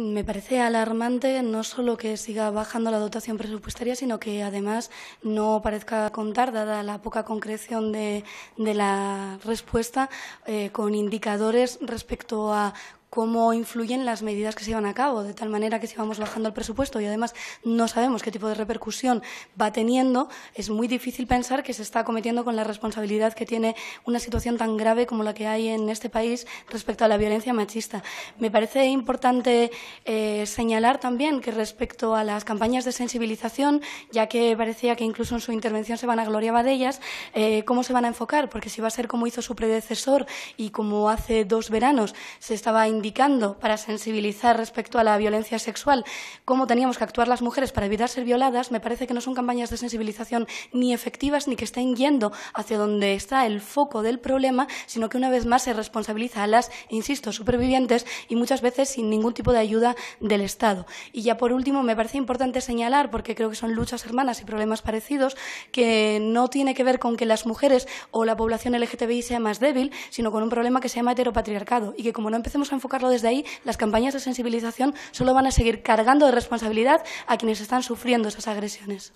me parece alarmante no solo que siga bajando la dotación presupuestaria, sino que además no parezca contar, dada la poca concreción de, la respuesta, eh, con indicadores respecto a cómo influyen las medidas que se llevan a cabo, de tal manera que si vamos bajando el presupuesto y además no sabemos qué tipo de repercusión va teniendo, es muy difícil pensar que se está cometiendo con la responsabilidad que tiene una situación tan grave como la que hay en este país respecto a la violencia machista. Me parece importante eh, señalar también que respecto a las campañas de sensibilización, ya que parecía que incluso en su intervención se van a gloriar de ellas, eh, cómo se van a enfocar, porque si va a ser como hizo su predecesor y como hace dos veranos se estaba indicando para sensibilizar respecto a la violencia sexual, cómo teníamos que actuar las mujeres para evitar ser violadas, me parece que no son campañas de sensibilización ni efectivas ni que estén yendo hacia donde está el foco del problema, sino que una vez más se responsabiliza a las, insisto, supervivientes y muchas veces sin ningún tipo de ayuda del Estado. Y ya por último, me parece importante señalar, porque creo que son luchas hermanas y problemas parecidos, que no tiene que ver con que las mujeres o la población LGTBI sea más débil, sino con un problema que se llama heteropatriarcado y que como no empecemos a enfocar desde ahí, las campañas de sensibilización solo van a seguir cargando de responsabilidad a quienes están sufriendo esas agresiones.